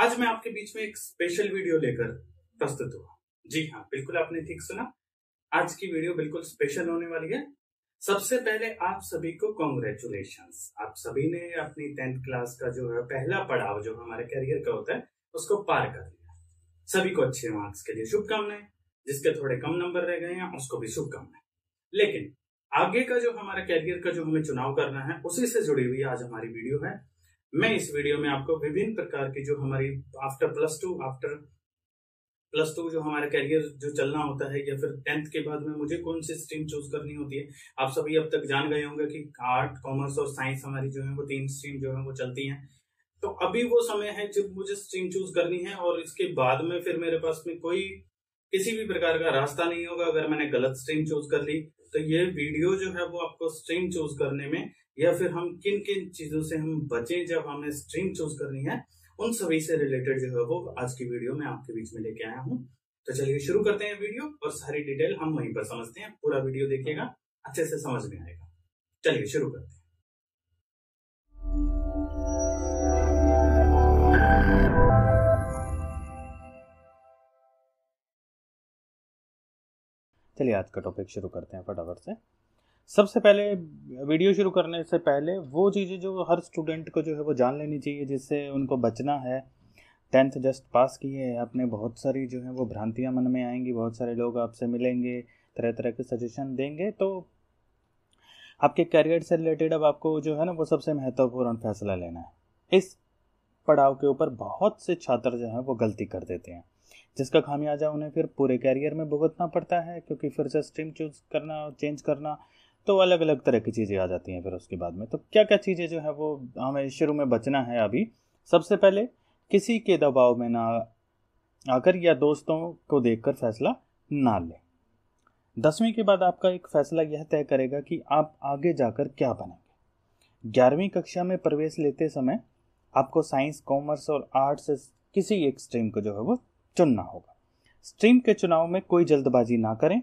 आज मैं आपके बीच में एक स्पेशल वीडियो लेकर प्रस्तुत हुआ जी हाँ बिल्कुल आपने ठीक सुना आज की वीडियो बिल्कुल स्पेशल होने वाली है सबसे पहले आप सभी को कॉन्ग्रेचुलेशन आप सभी ने अपनी टेंथ क्लास का जो है पहला पड़ाव जो हमारे करियर का होता है उसको पार कर लिया सभी को अच्छे मार्क्स के लिए शुभकामनाएं जिसके थोड़े कम नंबर रह गए हैं उसको भी शुभकामनाएं लेकिन आगे का जो हमारा कैरियर का जो हमें चुनाव करना है उसी से जुड़ी हुई आज हमारी वीडियो है मैं इस वीडियो में आपको विभिन्न प्रकार की जो हमारी after plus two after plus two जो हमारे कैरियर जो चलना होता है या फिर टेंथ के बाद में मुझे कौन सी स्ट्रीम चूज करनी होती है आप सभी अब तक जान गए होंगे कि आर्ट कॉमर्स और साइंस हमारी जो है वो तीन स्ट्रीम जो है वो चलती हैं तो अभी वो समय है जब मुझे स्ट्रीम चूज करनी है और इसके बाद में फिर मेरे पास में कोई किसी भी प्रकार का रास्ता नहीं होगा अगर मैंने गलत स्ट्रीम चूज कर ली तो ये वीडियो जो है वो आपको स्ट्रीम चूज करने में या फिर हम किन किन चीजों से हम बचें जब हमें स्ट्रीम चूज करनी है उन सभी से रिलेटेड जो है वो आज की वीडियो में आपके बीच में लेके आया हूँ तो चलिए शुरू करते हैं वीडियो और सारी डिटेल हम वहीं पर समझते हैं पूरा वीडियो देखिएगा अच्छे से समझ में आएगा चलिए शुरू करते हैं चलिए आज का टॉपिक शुरू करते हैं फटाफट से सबसे पहले वीडियो शुरू करने से पहले वो चीज़ें जो हर स्टूडेंट को जो है वो जान लेनी चाहिए जिससे उनको बचना है टेंथ जस्ट पास किए हैं अपने बहुत सारी जो है वो भ्रांतियाँ मन में आएंगी बहुत सारे लोग आपसे मिलेंगे तरह तरह के सजेशन देंगे तो आपके करियर से रिलेटेड अब आपको जो है ना वो सबसे महत्वपूर्ण फैसला लेना है इस पड़ाव के ऊपर बहुत से छात्र जो हैं वो गलती कर देते हैं जिसका खामियाजा उन्हें फिर पूरे कैरियर में भुगतना पड़ता है क्योंकि फिर से स्ट्रीम चूज करना चेंज करना तो अलग अलग तरह की चीज़ें आ जाती हैं फिर उसके बाद में तो क्या क्या चीज़ें जो है वो हमें शुरू में बचना है अभी सबसे पहले किसी के दबाव में ना आकर या दोस्तों को देखकर फैसला ना लें दसवीं के बाद आपका एक फैसला यह तय करेगा कि आप आगे जाकर क्या बनेंगे ग्यारहवीं कक्षा में प्रवेश लेते समय आपको साइंस कॉमर्स और आर्ट्स किसी एक स्ट्रीम को जो है वो चुनना होगा स्ट्रीम के चुनाव में कोई जल्दबाजी ना करें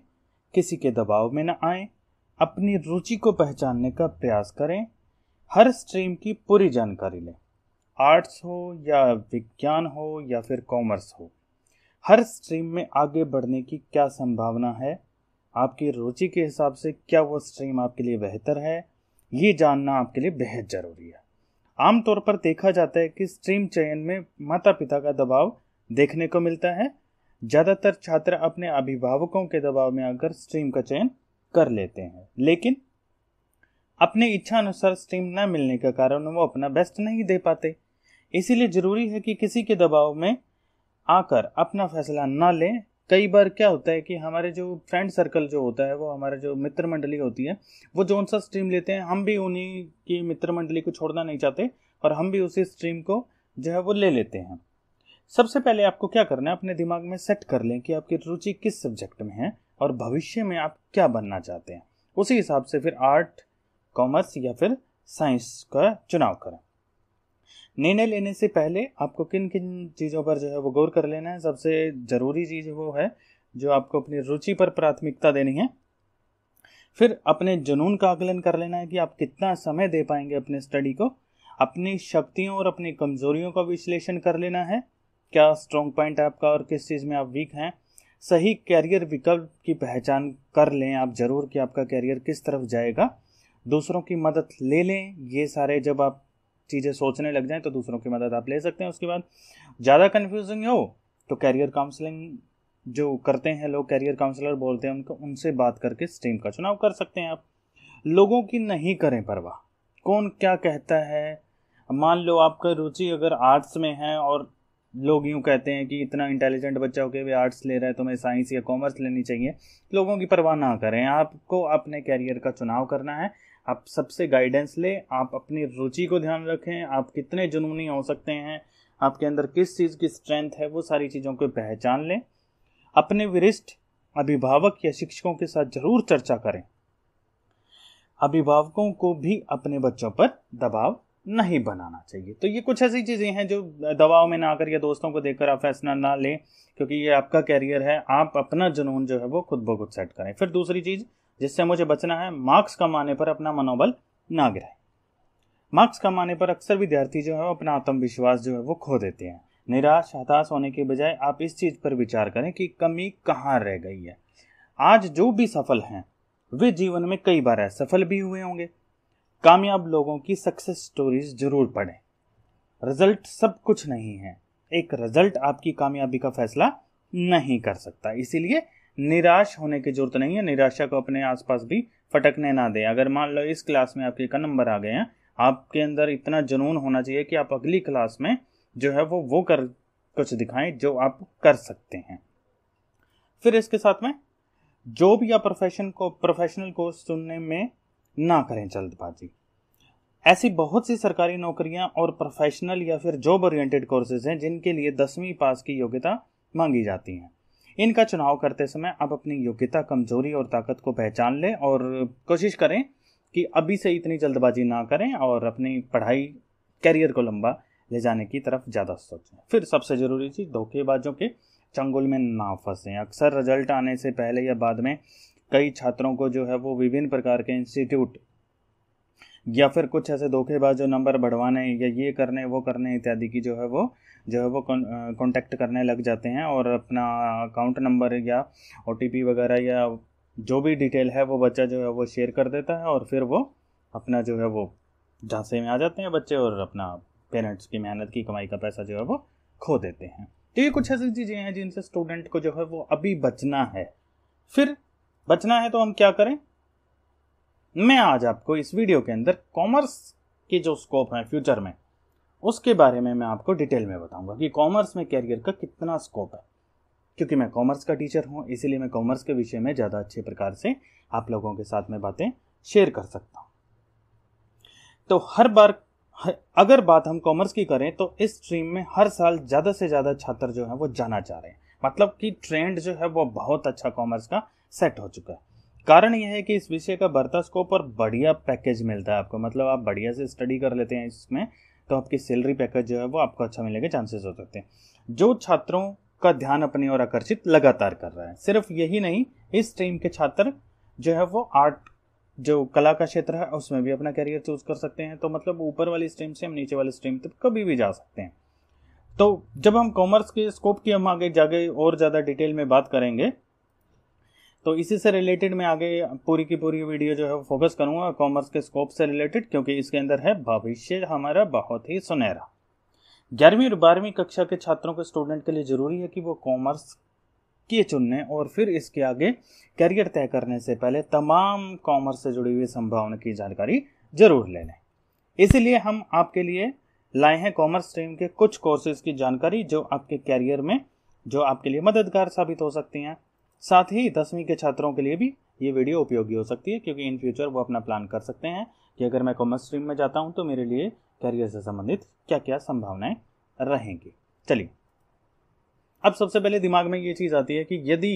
किसी के दबाव में ना आएं अपनी रुचि को पहचानने का प्रयास करें हर स्ट्रीम की पूरी जानकारी लें आर्ट्स हो या विज्ञान हो या फिर कॉमर्स हो हर स्ट्रीम में आगे बढ़ने की क्या संभावना है आपकी रुचि के हिसाब से क्या वो स्ट्रीम आपके लिए बेहतर है ये जानना आपके लिए बेहद ज़रूरी है आमतौर पर देखा जाता है कि स्ट्रीम चयन में माता पिता का दबाव देखने को मिलता है ज़्यादातर छात्र अपने अभिभावकों के दबाव में आकर स्ट्रीम का चयन कर लेते हैं लेकिन अपने इच्छा अनुसार स्ट्रीम न मिलने के कारण वो अपना बेस्ट नहीं दे पाते इसीलिए जरूरी है कि किसी के दबाव में आकर अपना फैसला ना लें कई बार क्या होता है कि हमारे जो फ्रेंड सर्कल जो होता है वो हमारे जो मित्र मंडली होती है वो जो सा स्ट्रीम लेते हैं हम भी उन्हीं की मित्र मंडली को छोड़ना नहीं चाहते और हम भी उसी स्ट्रीम को जो है वो ले लेते हैं सबसे पहले आपको क्या करना है अपने दिमाग में सेट कर लें कि आपकी रुचि किस सब्जेक्ट में है और भविष्य में आप क्या बनना चाहते हैं उसी हिसाब से फिर आर्ट कॉमर्स या फिर साइंस का चुनाव करें निर्णय लेने से पहले आपको किन किन चीज़ों पर जो है वो गौर कर लेना है सबसे ज़रूरी चीज़ वो है जो आपको अपनी रुचि पर प्राथमिकता देनी है फिर अपने जुनून का आकलन कर लेना है कि आप कितना समय दे पाएंगे अपने स्टडी को अपनी शक्तियों और अपनी कमजोरियों का विश्लेषण कर लेना है क्या स्ट्रॉन्ग पॉइंट है आपका और किस चीज़ में आप वीक हैं सही कैरियर विकल्प की पहचान कर लें आप ज़रूर कि आपका कैरियर किस तरफ जाएगा दूसरों की मदद ले लें ये सारे जब आप चीज़ें सोचने लग जाएं तो दूसरों की मदद आप ले सकते हैं उसके बाद ज़्यादा कन्फ्यूजिंग हो तो कैरियर काउंसलिंग जो करते हैं लोग कैरियर काउंसलर बोलते हैं उनको उनसे बात करके स्ट्रीम का चुनाव कर सकते हैं आप लोगों की नहीं करें परवाह कौन क्या कहता है मान लो आपका रुचि अगर आर्ट्स में है और लोग यूँ कहते हैं कि इतना इंटेलिजेंट बच्चा होकर भी आर्ट्स ले रहा है तो मैं साइंस या कॉमर्स लेनी चाहिए लोगों की परवाह ना करें आपको अपने कैरियर का चुनाव करना है आप सबसे गाइडेंस लें आप अपनी रुचि को ध्यान रखें आप कितने जुनूनी हो सकते हैं आपके अंदर किस चीज़ की स्ट्रेंथ है वो सारी चीज़ों को पहचान लें अपने वरिष्ठ अभिभावक या शिक्षकों के साथ ज़रूर चर्चा करें अभिभावकों को भी अपने बच्चों पर दबाव नहीं बनाना चाहिए तो ये कुछ ऐसी चीज़ें हैं जो दवाओं में ना आकर या दोस्तों को देखकर आप फैसला ना लें क्योंकि ये आपका कैरियर है आप अपना जुनून जो है वो खुद ब खुद सेट करें फिर दूसरी चीज़ जिससे मुझे बचना है मार्क्स कम आने पर अपना मनोबल ना गिराएं मार्क्स कम आने पर अक्सर विद्यार्थी जो है अपना आत्मविश्वास जो है वो खो देते हैं निराश हताश होने के बजाय आप इस चीज़ पर विचार करें कि कमी कहाँ रह गई है आज जो भी सफल हैं वे जीवन में कई बार असफल भी हुए होंगे कामयाब लोगों की सक्सेस स्टोरीज जरूर पढ़ें रिजल्ट सब कुछ नहीं है एक रिजल्ट आपकी कामयाबी का फैसला नहीं कर सकता इसीलिए निराश होने की जरूरत नहीं है निराशा को अपने आसपास भी फटकने ना दें अगर मान लो इस क्लास में आपके का नंबर आ गए हैं आपके अंदर इतना जुनून होना चाहिए कि आप अगली क्लास में जो है वो वो कर कुछ दिखाएं जो आप कर सकते हैं फिर इसके साथ में जॉब या प्रोफेशन को प्रोफेशनल कोर्स सुनने में ना करें जल्दबाजी ऐसी बहुत सी सरकारी नौकरियां और प्रोफेशनल या फिर जॉब ओरिएंटेड कोर्सेज हैं जिनके लिए दसवीं पास की योग्यता मांगी जाती हैं इनका चुनाव करते समय आप अपनी योग्यता कमजोरी और ताकत को पहचान लें और कोशिश करें कि अभी से इतनी जल्दबाजी ना करें और अपनी पढ़ाई करियर को लंबा ले जाने की तरफ ज़्यादा सोचें फिर सबसे ज़रूरी चीज़ धोखेबाजों के चंगुल में ना फंसें अक्सर रिजल्ट आने से पहले या बाद में कई छात्रों को जो है वो विभिन्न प्रकार के इंस्टीट्यूट या फिर कुछ ऐसे धोखेबाज जो नंबर बढ़वाने या ये करने वो करने इत्यादि की जो है वो जो है वो कॉन्टैक्ट करने लग जाते हैं और अपना अकाउंट नंबर या ओ वगैरह या जो भी डिटेल है वो बच्चा जो है वो शेयर कर देता है और फिर वो अपना जो है वो झांसे में आ जाते हैं बच्चे और अपना पेरेंट्स की मेहनत की कमाई का पैसा जो है वो खो देते हैं तो ये कुछ ऐसी चीज़ें हैं जिनसे स्टूडेंट को जो है वो अभी बचना है फिर बचना है तो हम क्या करें मैं आज आपको इस वीडियो के अंदर कॉमर्स की जो स्कोप है फ्यूचर में उसके बारे में मैं आपको डिटेल में बताऊंगा कि कॉमर्स में कैरियर का कितना स्कोप है क्योंकि मैं कॉमर्स का टीचर हूं इसीलिए मैं कॉमर्स के विषय में ज़्यादा अच्छे प्रकार से आप लोगों के साथ में बातें शेयर कर सकता हूं तो हर बार अगर बात हम कॉमर्स की करें तो इस स्ट्रीम में हर साल ज़्यादा से ज़्यादा छात्र जो है वो जाना चाह रहे हैं मतलब कि ट्रेंड जो है वो बहुत अच्छा कॉमर्स का सेट हो चुका है कारण यह है कि इस विषय का बढ़ता स्कोप और बढ़िया पैकेज मिलता है आपको मतलब आप बढ़िया से स्टडी कर लेते हैं इसमें तो आपकी सैलरी पैकेज जो है वो आपको अच्छा मिलने के चांसेस हो सकते हैं जो छात्रों का ध्यान अपनी ओर आकर्षित लगातार कर रहा है सिर्फ यही नहीं इस स्ट्रीम के छात्र जो है वो आर्ट जो कला का क्षेत्र है उसमें भी अपना करियर चूज कर सकते हैं तो मतलब ऊपर वाली स्ट्रीम से हम नीचे वाली स्ट्रीम तक कभी भी जा सकते हैं तो जब हम कॉमर्स के स्कोप की हम आगे जागे और ज़्यादा डिटेल में बात करेंगे तो इसी से रिलेटेड मैं आगे पूरी की पूरी वीडियो जो है फोकस करूंगा कॉमर्स के स्कोप से रिलेटेड क्योंकि इसके अंदर है भविष्य हमारा बहुत ही सुनहरा ग्यारहवीं और बारहवीं कक्षा के छात्रों के स्टूडेंट के लिए ज़रूरी है कि वो कॉमर्स के चुनने और फिर इसके आगे करियर तय करने से पहले तमाम कॉमर्स से जुड़ी हुई संभावना की जानकारी जरूर ले लें इसीलिए हम आपके लिए लाए हैं कॉमर्स स्ट्रीम के कुछ कोर्सेज की जानकारी जो आपके कैरियर में जो आपके लिए मददगार साबित हो सकती हैं साथ ही दसवीं के छात्रों के लिए भी ये वीडियो उपयोगी हो सकती है क्योंकि इन फ्यूचर वो अपना प्लान कर सकते हैं कि अगर मैं कॉमर्स स्ट्रीम में जाता हूँ तो मेरे लिए करियर से संबंधित क्या क्या संभावनाएं रहेंगी चलिए अब सबसे पहले दिमाग में ये चीज़ आती है कि यदि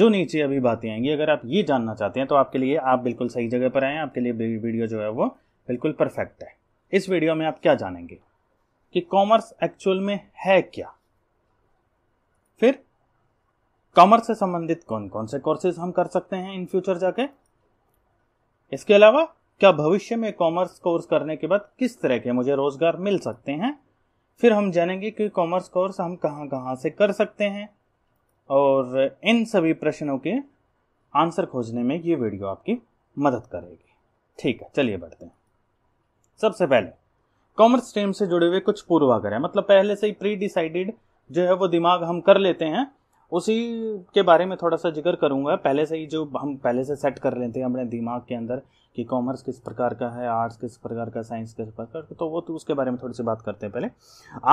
जो नीचे अभी बातें आएंगी अगर आप ये जानना चाहते हैं तो आपके लिए आप बिल्कुल सही जगह पर आए हैं आपके लिए वीडियो जो है वो बिल्कुल परफेक्ट है इस वीडियो में आप क्या जानेंगे कि कॉमर्स एक्चुअल में है क्या फिर कॉमर्स से संबंधित कौन कौन से कोर्सेज हम कर सकते हैं इन फ्यूचर जाके इसके अलावा क्या भविष्य में कॉमर्स कोर्स करने के बाद किस तरह के मुझे रोजगार मिल सकते हैं फिर हम जानेंगे कि कॉमर्स कोर्स हम कहाँ कहाँ से कर सकते हैं और इन सभी प्रश्नों के आंसर खोजने में ये वीडियो आपकी मदद करेगी ठीक है चलिए बढ़ते हैं सबसे पहले कॉमर्स स्ट्रीम से जुड़े हुए कुछ पूर्वाग्रह मतलब पहले से ही प्री डिसाइडेड जो है वो दिमाग हम कर लेते हैं उसी के बारे में थोड़ा सा जिक्र करूंगा पहले से ही जो हम पहले से सेट कर लेते हैं अपने दिमाग के अंदर कि कॉमर्स किस प्रकार का है आर्ट्स किस प्रकार का साइंस किस प्रकार का तो वो तो उसके बारे में थोड़ी सी बात करते हैं पहले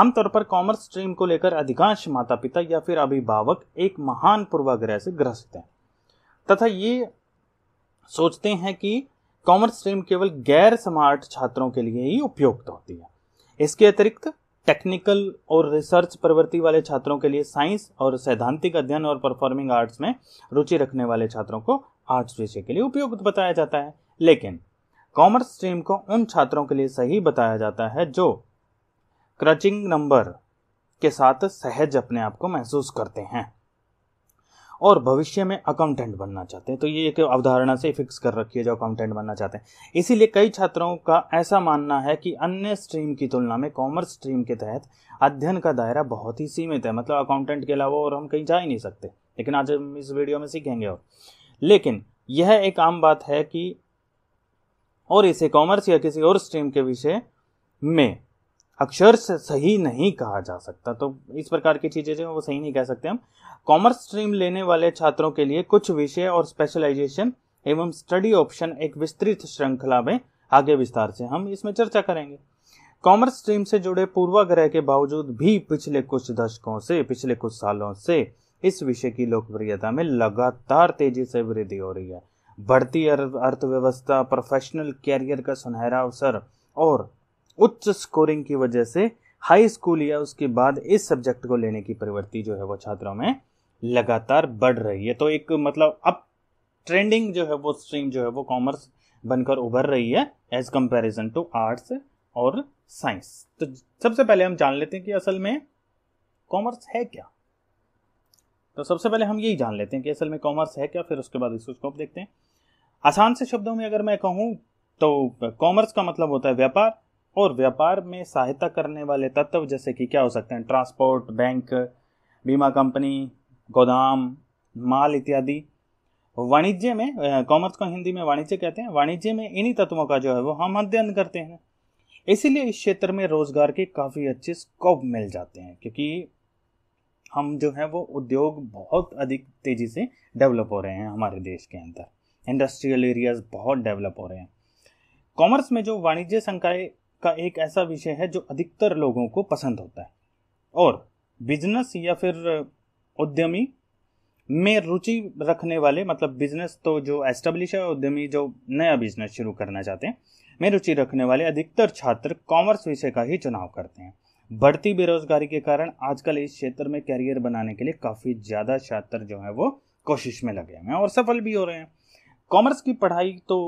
आमतौर पर कॉमर्स स्ट्रीम को लेकर अधिकांश माता पिता या फिर अभिभावक एक महान पूर्वाग्रह से ग्रसित हैं तथा ये सोचते हैं कि कॉमर्स स्ट्रीम केवल गैर स्मार्ट छात्रों के लिए ही उपयुक्त होती है इसके अतिरिक्त टेक्निकल और रिसर्च प्रवृत्ति वाले छात्रों के लिए साइंस और सैद्धांतिक अध्ययन और परफॉर्मिंग आर्ट्स में रुचि रखने वाले छात्रों को आर्ट्स विषय के लिए उपयुक्त बताया जाता है लेकिन कॉमर्स स्ट्रीम को उन छात्रों के लिए सही बताया जाता है जो क्रचिंग नंबर के साथ सहज अपने आप को महसूस करते हैं और भविष्य में अकाउंटेंट बनना चाहते हैं तो ये एक अवधारणा से फिक्स कर रखी है जो अकाउंटेंट बनना चाहते हैं इसीलिए कई छात्रों का ऐसा मानना है कि अन्य स्ट्रीम की तुलना में कॉमर्स स्ट्रीम के तहत अध्ययन का दायरा बहुत ही सीमित है मतलब अकाउंटेंट के अलावा और हम कहीं जा ही नहीं सकते लेकिन आज हम इस वीडियो में सीखेंगे और लेकिन यह एक आम बात है कि और इसे कॉमर्स या किसी और स्ट्रीम के विषय में अक्षर सही नहीं कहा जा सकता तो इस प्रकार की चीज़ें जो है वो सही नहीं कह सकते हम कॉमर्स स्ट्रीम लेने वाले छात्रों के लिए कुछ विषय और स्पेशलाइजेशन एवं स्टडी ऑप्शन एक विस्तृत श्रृंखला में आगे विस्तार से हम इसमें चर्चा करेंगे कॉमर्स स्ट्रीम से जुड़े पूर्वाग्रह के बावजूद भी पिछले कुछ दशकों से पिछले कुछ सालों से इस विषय की लोकप्रियता में लगातार तेजी से वृद्धि हो रही है बढ़ती अर्थव्यवस्था प्रोफेशनल कैरियर का सुनहरा अवसर और उच्च स्कोरिंग की वजह से हाई स्कूल या उसके बाद इस सब्जेक्ट को लेने की प्रवृत्ति जो है वो छात्रों में लगातार बढ़ रही है तो एक मतलब अब ट्रेंडिंग जो है वो स्ट्रीम जो है वो कॉमर्स बनकर उभर रही है एज कंपैरिजन टू आर्ट्स और साइंस तो सबसे पहले हम जान लेते हैं कि असल में कॉमर्स है क्या तो सबसे पहले हम यही जान लेते हैं कि असल में कॉमर्स है क्या फिर उसके बाद इसको स्कोप देखते हैं आसान से शब्दों में अगर मैं कहूँ तो कॉमर्स का मतलब होता है व्यापार और व्यापार में सहायता करने वाले तत्व जैसे कि क्या हो सकते हैं ट्रांसपोर्ट बैंक बीमा कंपनी गोदाम माल इत्यादि वाणिज्य में कॉमर्स को हिंदी में वाणिज्य कहते हैं वाणिज्य में इन्हीं तत्वों का जो है वो हम अध्ययन करते हैं इसीलिए इस क्षेत्र में रोजगार के काफ़ी अच्छे स्कोप मिल जाते हैं क्योंकि हम जो है वो उद्योग बहुत अधिक तेज़ी से डेवलप हो रहे हैं हमारे देश के अंदर इंडस्ट्रियल एरियाज बहुत डेवलप हो रहे हैं कॉमर्स में जो वाणिज्य संकाय का एक ऐसा विषय है जो अधिकतर लोगों को पसंद होता है और बिजनेस या फिर उद्यमी में रुचि रखने वाले मतलब बिजनेस तो जो एस्टेब्लिश है उद्यमी जो नया बिजनेस शुरू करना चाहते हैं में रुचि रखने वाले अधिकतर छात्र कॉमर्स विषय का ही चुनाव करते हैं बढ़ती बेरोजगारी के कारण आजकल इस क्षेत्र में कैरियर बनाने के लिए काफ़ी ज़्यादा छात्र जो है वो कोशिश में लगे हुए हैं और सफल भी हो रहे हैं कॉमर्स की पढ़ाई तो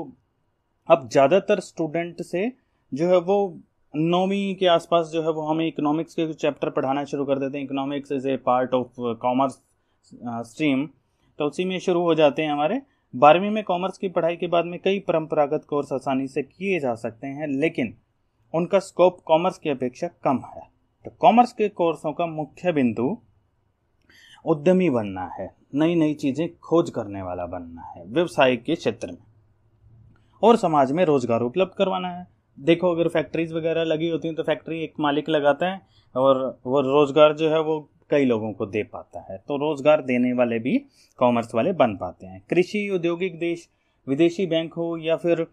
अब ज़्यादातर स्टूडेंट से जो है वो नौवीं के आसपास जो है वो हमें इकोनॉमिक्स के चैप्टर पढ़ाना शुरू कर देते हैं economics is a part of commerce stream तो उसी में शुरू हो जाते हैं हमारे बारहवीं में कॉमर्स की पढ़ाई के बाद में कई परंपरागत कोर्स आसानी से किए जा सकते हैं लेकिन उनका स्कोप कॉमर्स की अपेक्षा कम है तो कॉमर्स के कोर्सों का मुख्य बिंदु उद्यमी बनना है नई नई चीज़ें खोज करने वाला बनना है व्यवसाय के क्षेत्र में और समाज में रोजगार उपलब्ध करवाना है देखो अगर फैक्ट्रीज वगैरह लगी होती हैं तो फैक्ट्री एक मालिक लगाता है और वो रोज़गार जो है वो कई लोगों को दे पाता है तो रोज़गार देने वाले भी कॉमर्स वाले बन पाते हैं कृषि औद्योगिक देश विदेशी बैंक हो या फिर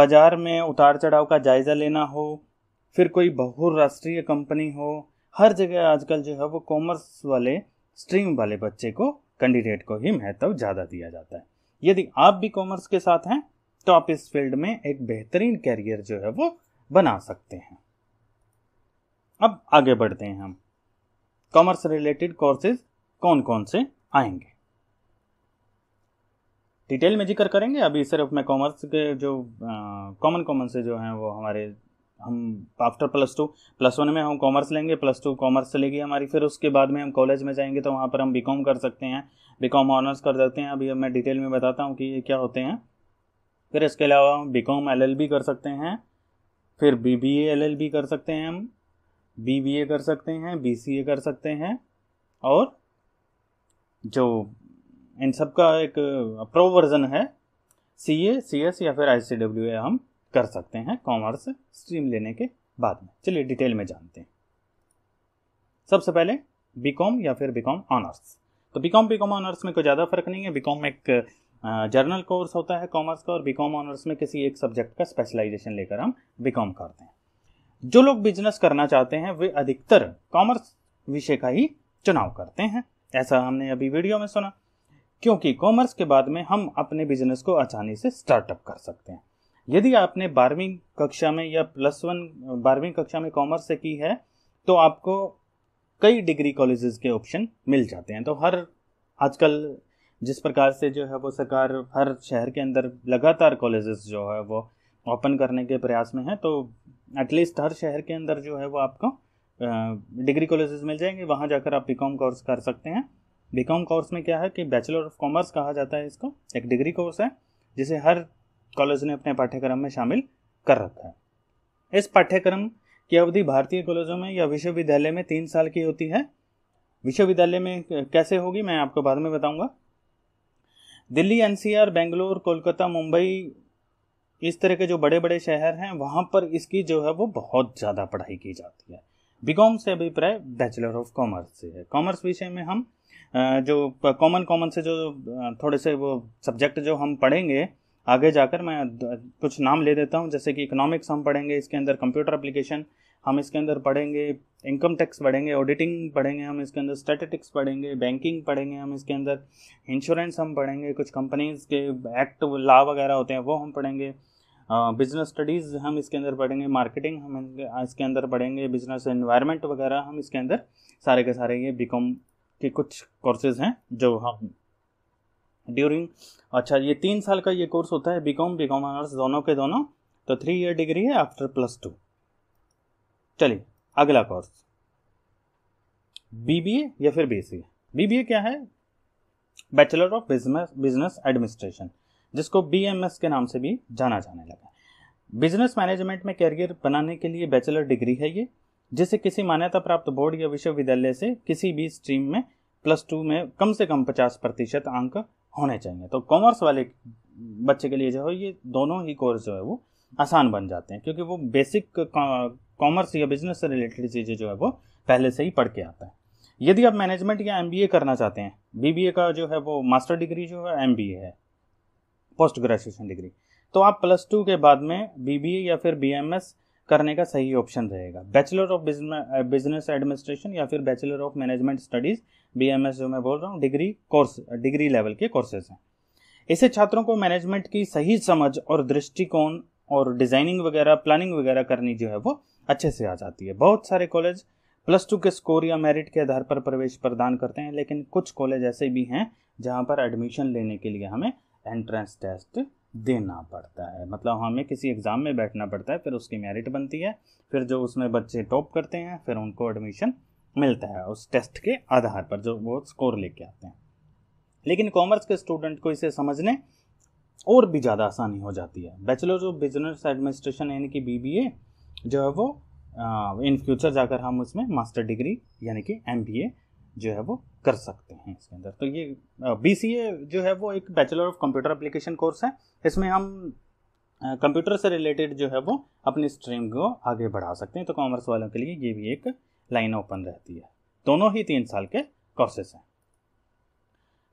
बाजार में उतार चढ़ाव का जायज़ा लेना हो फिर कोई बहुराष्ट्रीय कंपनी हो हर जगह आजकल जो है वो कॉमर्स वाले स्ट्रीम वाले बच्चे को कैंडिडेट को ही महत्व ज़्यादा दिया जाता है यदि आप भी कॉमर्स के साथ हैं तो आप इस फील्ड में एक बेहतरीन कैरियर जो है वो बना सकते हैं अब आगे बढ़ते हैं हम कॉमर्स रिलेटेड कोर्सेज कौन कौन से आएंगे डिटेल में जिक्र करेंगे अभी सिर्फ मैं कॉमर्स के जो कॉमन कॉमन से जो हैं वो हमारे हम after plus two plus one में हम कॉमर्स लेंगे प्लस टू कॉमर्स चलेगी हमारी फिर उसके बाद में हम कॉलेज में जाएंगे तो वहाँ पर हम बीकॉम कर सकते हैं बीकॉम ऑनर्स कर सकते हैं अभी मैं डिटेल में बताता हूँ कि ये क्या होते हैं फिर इसके अलावा हम बी कॉम एल कर सकते हैं फिर बी बी एल कर सकते हैं हम बी बी ए कर सकते हैं बी सी ए कर सकते हैं और जो इन सब का एक प्रो वर्जन है सी ए सी एस या फिर आई सी डब्ल्यू ए हम कर सकते हैं कॉमर्स स्ट्रीम लेने के बाद में चलिए डिटेल में जानते हैं सबसे पहले बी कॉम या फिर बी कॉम ऑनर्स तो B com B com honours में कोई ज़्यादा फर्क नहीं है बी कॉम एक जर्नल कोर्स होता है कॉमर्स का और बीकॉम ऑनर्स में किसी एक सब्जेक्ट का स्पेशलाइजेशन लेकर हम बीकॉम करते हैं जो लोग बिजनेस करना चाहते हैं वे अधिकतर कॉमर्स विषय का ही चुनाव करते हैं ऐसा हमने अभी वीडियो में सुना क्योंकि कॉमर्स के बाद में हम अपने बिजनेस को आसानी से स्टार्टअप कर सकते हैं यदि आपने बारहवीं कक्षा में या प्लस वन बारहवीं कक्षा में कॉमर्स से की है तो आपको कई डिग्री कॉलेजेस के ऑप्शन मिल जाते हैं तो हर आजकल जिस प्रकार से जो है वो सरकार हर शहर के अंदर लगातार कॉलेजेस जो है वो ओपन करने के प्रयास में है तो एटलीस्ट हर शहर के अंदर जो है वो आपको डिग्री कॉलेजेस मिल जाएंगे वहाँ जाकर आप बी कोर्स कर सकते हैं बी कोर्स में क्या है कि बैचलर ऑफ कॉमर्स कहा जाता है इसको एक डिग्री कोर्स है जिसे हर कॉलेज ने अपने पाठ्यक्रम में शामिल कर रखा है इस पाठ्यक्रम की अवधि भारतीय कॉलेजों में या विश्वविद्यालय में तीन साल की होती है विश्वविद्यालय में कैसे होगी मैं आपको बाद में बताऊंगा दिल्ली एनसीआर बेंगलोर कोलकाता मुंबई इस तरह के जो बड़े बड़े शहर हैं वहाँ पर इसकी जो है वो बहुत ज़्यादा पढ़ाई की जाती है बीकॉम से अभिप्राय बैचलर ऑफ कॉमर्स से है कॉमर्स विषय में हम जो कॉमन कॉमन से जो थोड़े से वो सब्जेक्ट जो हम पढ़ेंगे आगे जाकर मैं कुछ नाम ले देता हूँ जैसे कि इकोनॉमिक्स हम पढ़ेंगे इसके अंदर कंप्यूटर एप्लीकेशन हम इसके अंदर पढ़ेंगे इनकम टैक्स पढ़ेंगे ऑडिटिंग पढ़ेंगे हम इसके अंदर स्टेटिटिक्स पढ़ेंगे बैंकिंग पढ़ेंगे हम इसके अंदर इंश्योरेंस हम पढ़ेंगे कुछ कंपनीज़ के एक्ट लॉ वगैरह होते हैं वो हम पढ़ेंगे बिजनेस स्टडीज़ हम इसके अंदर पढ़ेंगे मार्केटिंग हम इसके अंदर पढ़ेंगे बिजनेस इन्वायरमेंट वगैरह हम इसके अंदर सारे के सारे ये बी के कुछ कोर्सेज हैं जो हम ड्यूरिंग अच्छा ये तीन साल का ये कोर्स होता है B com B com honours दोनों के दोनों तो थ्री ईयर डिग्री है आफ्टर प्लस टू चलिए अगला कोर्स बीबीए या फिर बीसीए बीबीए क्या है bachelor of business business administration जिसको बीएमएस के नाम से भी जाना जाने लगा बिजनेस मैनेजमेंट में कैरियर बनाने के लिए बैचलर डिग्री है ये जिसे किसी मान्यता प्राप्त बोर्ड या विश्वविद्यालय से किसी भी स्ट्रीम में प्लस टू में कम से कम पचास प्रतिशत अंक होने चाहिए तो कॉमर्स वाले बच्चे के लिए जो है ये दोनों ही कोर्स जो है वो आसान बन जाते हैं क्योंकि वो बेसिक कॉमर्स या बिजनेस से रिलेटेड चीज़ें जो है वो पहले से ही पढ़ के आता है यदि आप मैनेजमेंट या एम करना चाहते हैं बी का जो है वो मास्टर डिग्री जो है एम है पोस्ट ग्रेजुएशन डिग्री तो आप प्लस टू के बाद में बी या फिर बी करने का सही ऑप्शन रहेगा बैचलर ऑफ बिजनेस एडमिनिस्ट्रेशन या फिर bachelor of management studies B जो मैं बोल रहा हूँ डिग्री कोर्स डिग्री लेवल के कोर्सेज हैं इसे छात्रों को मैनेजमेंट की सही समझ और दृष्टिकोण और डिजाइनिंग वगैरह प्लानिंग वगैरह करनी जो है वो अच्छे से आ जाती है बहुत सारे कॉलेज प्लस टू के स्कोर या मेरिट के आधार पर प्रवेश प्रदान करते हैं लेकिन कुछ कॉलेज ऐसे भी हैं जहाँ पर एडमिशन लेने के लिए हमें एंट्रेंस टेस्ट देना पड़ता है मतलब हमें किसी एग्ज़ाम में बैठना पड़ता है फिर उसकी मेरिट बनती है फिर जो उसमें बच्चे टॉप करते हैं फिर उनको एडमिशन मिलता है उस टेस्ट के आधार पर जो वो स्कोर लेके आते हैं लेकिन कॉमर्स के स्टूडेंट को इसे समझने और भी ज़्यादा आसानी हो जाती है बैचलर्स ऑफ बिजनेस एडमिनिस्ट्रेशन यानी कि बी जो है वो इन फ्यूचर जाकर हम उसमें मास्टर डिग्री यानी कि एम जो है वो कर सकते हैं इसके अंदर तो ये बी सी ए जो है वो एक bachelor of computer application course है इसमें हम कंप्यूटर से रिलेटेड जो है वो अपनी स्ट्रीम को आगे बढ़ा सकते हैं तो कॉमर्स वालों के लिए ये भी एक लाइन ओपन रहती है दोनों ही तीन साल के कोर्सेस हैं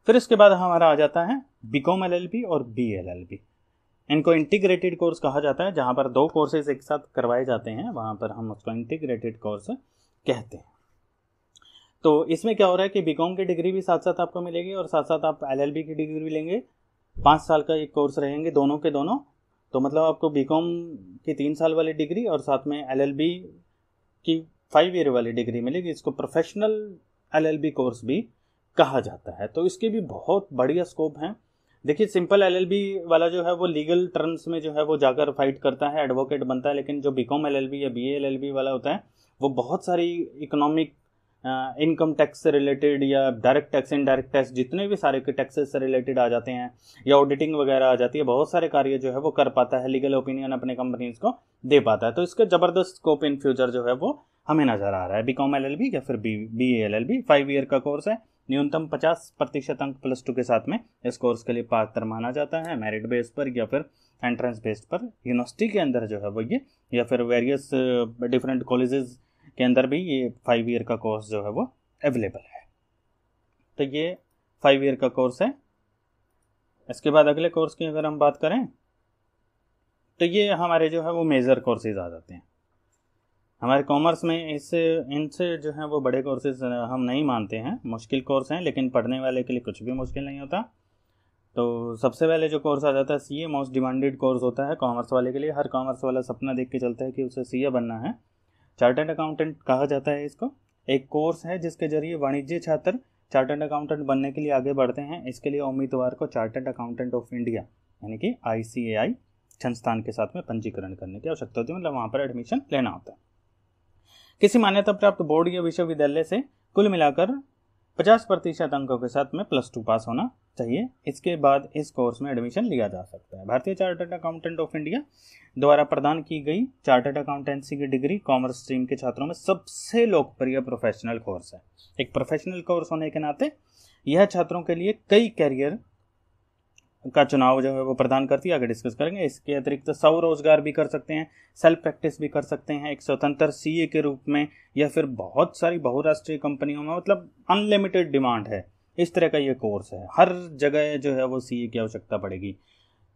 फिर इसके बाद हमारा आ जाता है बी कॉम एल और बी एल एल बी इनको इंटीग्रेटेड कोर्स कहा जाता है जहाँ पर दो कोर्सेज एक साथ करवाए जाते हैं वहाँ पर हम उसको इंटीग्रेटेड कोर्स कहते हैं तो इसमें क्या हो रहा है कि बीकॉम की डिग्री भी साथ साथ आपको मिलेगी और साथ साथ आप एलएलबी की डिग्री भी लेंगे पाँच साल का एक कोर्स रहेंगे दोनों के दोनों तो मतलब आपको बीकॉम की तीन साल वाली डिग्री और साथ में एलएलबी की फाइव ईयर वाली डिग्री मिलेगी इसको प्रोफेशनल एलएलबी कोर्स भी कहा जाता है तो इसके भी बहुत बढ़िया स्कोप हैं देखिए सिंपल एलएलबी वाला जो है वो लीगल टर्म्स में जो है वो जाकर फाइट करता है एडवोकेट बनता है लेकिन जो बीकॉम एलएलबी या बीए एलएलबी वाला होता है वो बहुत सारी इकोनॉमिक इनकम टैक्स से रिलेटेड या डायरेक्ट टैक्स इनडायरेक्ट टैक्स जितने भी सारे के टैक्सेस से रिलेटेड आ जाते हैं या ऑडिटिंग वगैरह आ जाती है बहुत सारे कार्य जो है वो कर पाता है लीगल ओपिनियन अपने कंपनीज को दे पाता है तो इसका ज़बरदस्त स्कोप इन फ्यूचर जो है वो हमें नज़र आ रहा है बी कॉम एल या फिर B B L L B five year का कोर्स है न्यूनतम 50 प्रतिशत अंक प्लस टू के साथ में इस कोर्स के लिए पात्र माना जाता है मेरिट बेस पर या फिर एंट्रेंस बेस्ड पर यूनिवर्सिटी के अंदर जो है वो ये या फिर वेरियस डिफरेंट कॉलेजेस के अंदर भी ये फाइव ईयर का कोर्स जो है वो अवेलेबल है तो ये फाइव ईयर का कोर्स है इसके बाद अगले कोर्स की अगर हम बात करें तो ये हमारे जो है वो मेजर कोर्सेज आ जाते हैं हमारे कॉमर्स में इस इनसे जो है वो बड़े कोर्सेज हम नहीं मानते हैं मुश्किल कोर्स हैं लेकिन पढ़ने वाले के लिए कुछ भी मुश्किल नहीं होता तो सबसे पहले जो कोर्स आ जाता है C A most demanded course होता है कॉमर्स वाले के लिए हर कॉमर्स वाला सपना देख के चलता है कि उसे सी ए बनना है चार्टर्ड अकाउंटेंट कहा जाता है इसको एक कोर्स है जिसके जरिए वाणिज्य छात्र चार्टर्ड अकाउंटेंट बनने के लिए आगे बढ़ते हैं इसके लिए उम्मीदवार को चार्टर्ड अकाउंटेंट ऑफ इंडिया यानी कि आई संस्थान के साथ में पंजीकरण करने की आवश्यकता होती है मतलब वहाँ पर एडमिशन लेना होता है किसी मान्यता प्राप्त बोर्ड या विश्वविद्यालय से कुल मिलाकर 50 प्रतिशत अंकों के साथ में प्लस टू पास होना चाहिए इसके बाद इस कोर्स में एडमिशन लिया जा सकता है भारतीय चार्टर्ड अकाउंटेंट ऑफ इंडिया द्वारा प्रदान की गई चार्टर्ड अकाउंटेंसी की डिग्री कॉमर्स स्ट्रीम के छात्रों में सबसे लोकप्रिय प्रोफेशनल कोर्स है एक प्रोफेशनल कोर्स होने के नाते यह छात्रों के लिए कई कैरियर का चुनाव जो है वो प्रदान करती है आगे डिस्कस करेंगे इसके अतिरिक्त तो स्वरोजगार भी कर सकते हैं सेल्फ प्रैक्टिस भी कर सकते हैं एक स्वतंत्र सी के रूप में या फिर बहुत सारी बहुराष्ट्रीय कंपनियों में मतलब अनलिमिटेड डिमांड है इस तरह का ये कोर्स है हर जगह जो है वो सी की आवश्यकता पड़ेगी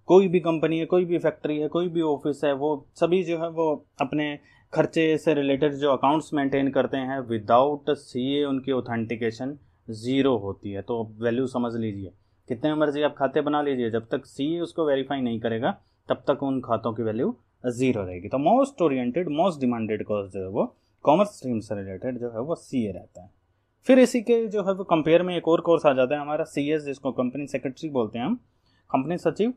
कोई भी कंपनी है कोई भी फैक्ट्री है कोई भी ऑफिस है वो सभी जो है वो अपने खर्चे से रिलेटेड जो अकाउंट्स मेंटेन करते हैं विदाउट सी उनकी ऑथेंटिकेशन ज़ीरो होती है तो वैल्यू समझ लीजिए कितने मर्जी आप खाते बना लीजिए जब तक सी उसको वेरीफाई नहीं करेगा तब तक उन खातों की वैल्यू ज़ीरो रहेगी तो most oriented most demanded course जो है वो कॉमर्स स्ट्रीम से रिलेटेड जो है वो सी ए रहता है फिर इसी के जो है वो कंपेयर में एक और कोर्स आ जाता है हमारा सी एस जिसको कंपनी सेक्रेटरी बोलते हैं हम कंपनी सचिव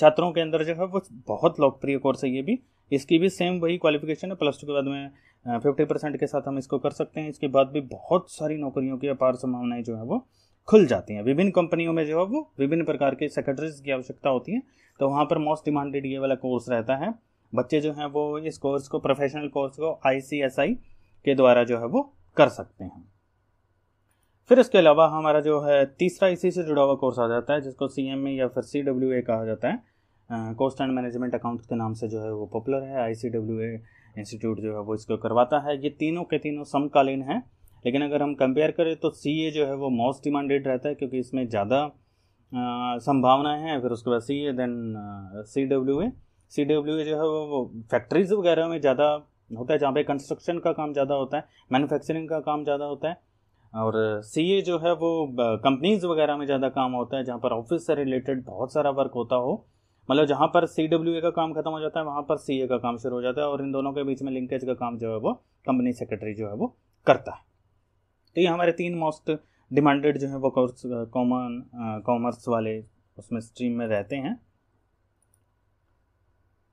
छात्रों के अंदर जो है वो बहुत लोकप्रिय कोर्स है ये भी इसकी भी सेम वही क्वालिफिकेशन है प्लस टू के बाद में फिफ्टी परसेंट के साथ हम इसको कर सकते हैं इसके बाद भी बहुत सारी नौकरियों की अपार संभावनाएं जो है वो खुल जाती हैं विभिन्न कंपनियों में जो है वो विभिन्न प्रकार के सेक्रेटरीज की आवश्यकता होती है तो वहाँ पर मोस्ट डिमांडेड ये वाला कोर्स रहता है बच्चे जो हैं वो इस कोर्स को प्रोफेशनल कोर्स को आई के द्वारा जो है वो कर सकते हैं फिर इसके अलावा हमारा जो है तीसरा इसी से जुड़ा हुआ कोर्स आ जाता है जिसको सी एम ए या फिर सी डब्ल्यू ए कहा जाता है कोस्ट एंड मैनेजमेंट अकाउंट के नाम से जो है वो पॉपुलर है आई सी डब्ल्यू ए इंस्टीट्यूट जो है वो इसको करवाता है ये तीनों के तीनों समकालीन हैं लेकिन अगर हम कंपेयर करें तो सी ए जो है वो मोस्ट डिमांडेड रहता है क्योंकि इसमें ज़्यादा संभावनाएं हैं फिर उसके बाद C A then C W A C W A जो है वो फैक्ट्रीज वगैरह में ज़्यादा होता है जहाँ पे कंस्ट्रक्शन का काम ज़्यादा होता है मैन्युफैक्चरिंग का काम ज़्यादा होता है और सी ए जो है वो कंपनीज वगैरह में ज़्यादा काम होता है जहाँ पर ऑफिस से रिलेटेड बहुत सारा वर्क होता हो मतलब जहाँ पर सी डब्ल्यू ए का काम खत्म हो जाता है वहाँ पर सी ए का काम शुरू हो जाता है और इन दोनों के बीच में लिंकेज का काम जो है वो कंपनी सेक्रेटरी जो है वो करता है तो ये हमारे तीन मोस्ट डिमांडेड जो है वो कोर्स कॉमन कॉमर्स वाले उसमें स्ट्रीम में रहते हैं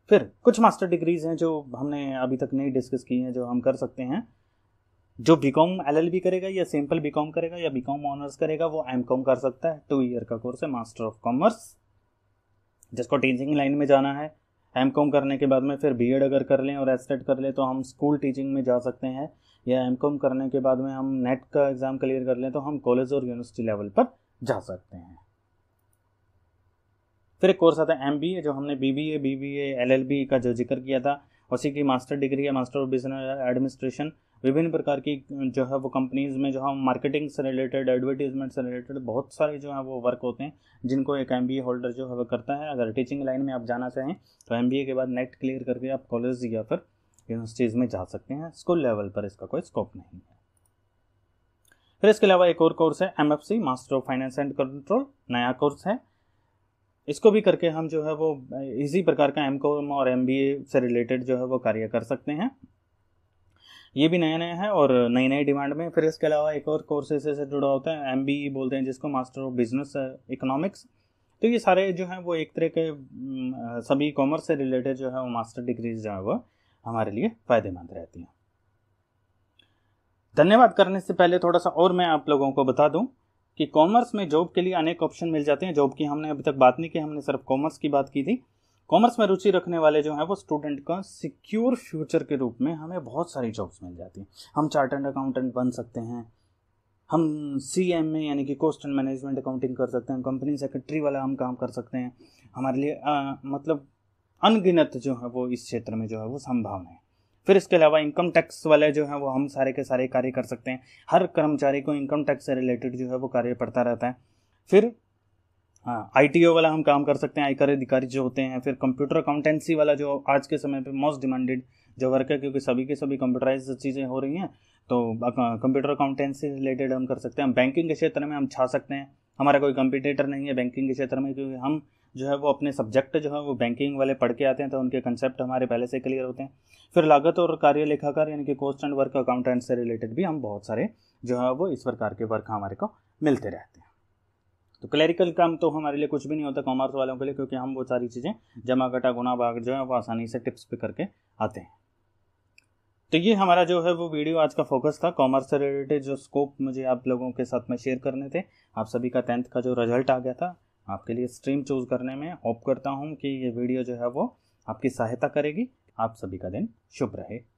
फिर कुछ मास्टर डिग्रीज हैं जो हमने अभी तक नहीं डिस्कस की हैं जो हम कर सकते हैं जो B com L L B करेगा या सिंपल बी कॉम करेगा या बी कॉम ऑनर्स करेगा वो एम कॉम कर सकता है टू ईयर का कोर्स है मास्टर ऑफ कॉमर्स जिसको टीचिंग लाइन में जाना है एम कॉम करने के बाद में फिर बी एड अगर कर लें और एस कर लें तो हम स्कूल टीचिंग में जा सकते हैं या एम कॉम करने के बाद में हम नेट का एग्ज़ाम क्लियर कर लें तो हम कॉलेज और यूनिवर्सिटी लेवल पर जा सकते हैं फिर एक कोर्स आता है एम बी ए जो हमने B B A B B A L L B का जो जिक्र किया था उसी की मास्टर डिग्री है मास्टर ऑफ बिजनेस एडमिनिस्ट्रेशन विभिन्न प्रकार की जो है वो कंपनीज़ में जो है मार्केटिंग से रिलेटेड एडवर्टीजमेंट से रिलेटेड बहुत सारे जो है वो वर्क होते हैं जिनको एक एम होल्डर जो है वो करता है अगर टीचिंग लाइन में आप जाना चाहें तो एम के बाद नेट क्लियर करके आप कॉलेज या फिर यूनिवर्सिटीज़ में जा सकते हैं स्कूल लेवल पर इसका कोई स्कोप नहीं है फिर इसके अलावा एक और कोर्स है M master of finance and control नया कोर्स है इसको भी करके हम जो है वो इसी प्रकार का एम और एम से रिलेटेड जो है वो कार्य कर सकते हैं ये भी नया नया है और नई नई डिमांड में फिर इसके अलावा एक और कोर्सेज से जुड़ा होता है एम e बोलते हैं जिसको मास्टर ऑफ बिजनेस इकोनॉमिक्स तो ये सारे जो हैं वो एक तरह के सभी कॉमर्स से रिलेटेड जो है वो मास्टर डिग्रीज जो है वो हमारे लिए फ़ायदेमंद रहती हैं धन्यवाद करने से पहले थोड़ा सा और मैं आप लोगों को बता दूं कि कॉमर्स में जॉब के लिए अनेक ऑप्शन मिल जाते हैं जॉब की हमने अभी तक बात नहीं की हमने सिर्फ कॉमर्स की बात की थी कॉमर्स में रुचि रखने वाले जो हैं वो स्टूडेंट का सिक्योर फ्यूचर के रूप में हमें बहुत सारी जॉब्स मिल जाती हैं हम चार्टर्ड अकाउंटेंट बन सकते हैं हम सी एम ए यानी कि कॉस्ट एंड मैनेजमेंट अकाउंटिंग कर सकते हैं कंपनी सेक्रेटरी वाला हम काम कर सकते हैं हमारे लिए आ, मतलब अनगिनत जो है वो इस क्षेत्र में जो है वो संभावना है फिर इसके अलावा इनकम टैक्स वाले जो है वो हम सारे के सारे कार्य कर सकते हैं हर कर्मचारी को इनकम टैक्स से रिलेटेड जो है वो कार्य पड़ता रहता है फिर टी हाँ, ओ वाला हम काम कर सकते हैं आयकर अधिकारी जो होते हैं फिर कंप्यूटर अकाउंटेंसी वाला जो आज के समय पे मोस्ट डिमांडेड जो वर्क है क्योंकि सभी के सभी कंप्यूटराइज चीज़ें हो रही हैं तो कंप्यूटर अकाउंटेंसी रिलेटेड हम कर सकते हैं बैंकिंग के क्षेत्र में हम छा सकते हैं हमारा कोई कंपिटेटर नहीं है बैंकिंग के क्षेत्र में क्योंकि हम जो है वो अपने सब्जेक्ट जो है वो बैंकिंग वाले पढ़ के आते हैं तो उनके कंसेप्ट हमारे पहले से क्लियर होते हैं फिर लागत और कार्य लेखाकार यानी कि कॉस्ट एंड वर्क अकाउंटेंट से रिलेटेड भी हम बहुत सारे जो है वो इस प्रकार के वर्क हमारे को मिलते रहते हैं तो क्लरिकल काम तो हमारे लिए कुछ भी नहीं होता कॉमर्स वालों के लिए क्योंकि हम वो सारी चीज़ें जमा कटा गुना भाग जो है वो आसानी से टिप्स पे करके आते हैं तो ये हमारा जो है वो वीडियो आज का फोकस था कॉमर्स से रिलेटेड जो स्कोप मुझे आप लोगों के साथ में शेयर करने थे आप सभी का टेंथ का जो रिजल्ट आ गया था आपके लिए स्ट्रीम चूज़ करने में होप करता हूँ कि ये वीडियो जो है वो आपकी सहायता करेगी आप सभी का दिन शुभ रहे